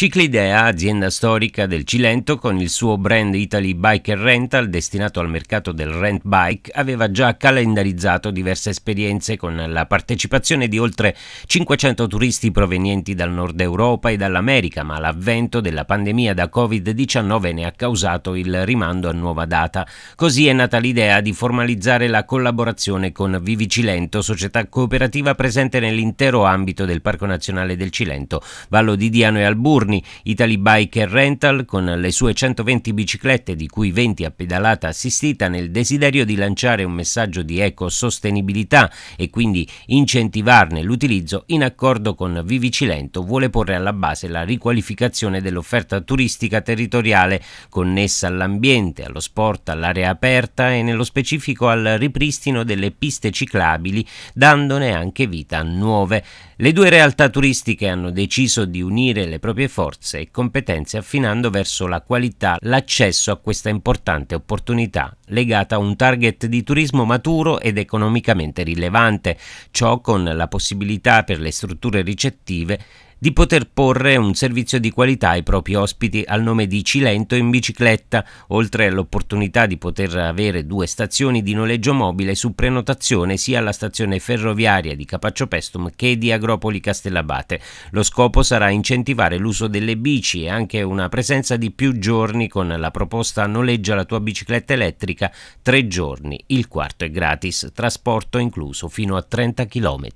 Ciclidea, azienda storica del Cilento, con il suo brand Italy Bike Rental destinato al mercato del rent bike, aveva già calendarizzato diverse esperienze con la partecipazione di oltre 500 turisti provenienti dal nord Europa e dall'America, ma l'avvento della pandemia da Covid-19 ne ha causato il rimando a nuova data. Così è nata l'idea di formalizzare la collaborazione con Vivi Cilento, società cooperativa presente nell'intero ambito del Parco Nazionale del Cilento, Vallo di Diano e Alburno giorni Italy Bike Rental con le sue 120 biciclette, di cui 20 a pedalata assistita, nel desiderio di lanciare un messaggio di ecosostenibilità e quindi incentivarne l'utilizzo in accordo con Vivi Cilento vuole porre alla base la riqualificazione dell'offerta turistica territoriale connessa all'ambiente, allo sport, all'area aperta e nello specifico al ripristino delle piste ciclabili, dandone anche vita a nuove. Le due realtà turistiche hanno deciso di unire le proprie forze forze e competenze affinando verso la qualità l'accesso a questa importante opportunità legata a un target di turismo maturo ed economicamente rilevante, ciò con la possibilità per le strutture ricettive di poter porre un servizio di qualità ai propri ospiti al nome di Cilento in bicicletta, oltre all'opportunità di poter avere due stazioni di noleggio mobile su prenotazione sia alla stazione ferroviaria di Capaccio Pestum che di Agropoli Castellabate. Lo scopo sarà incentivare l'uso delle bici e anche una presenza di più giorni con la proposta noleggia la tua bicicletta elettrica tre giorni, il quarto è gratis, trasporto incluso fino a 30 km.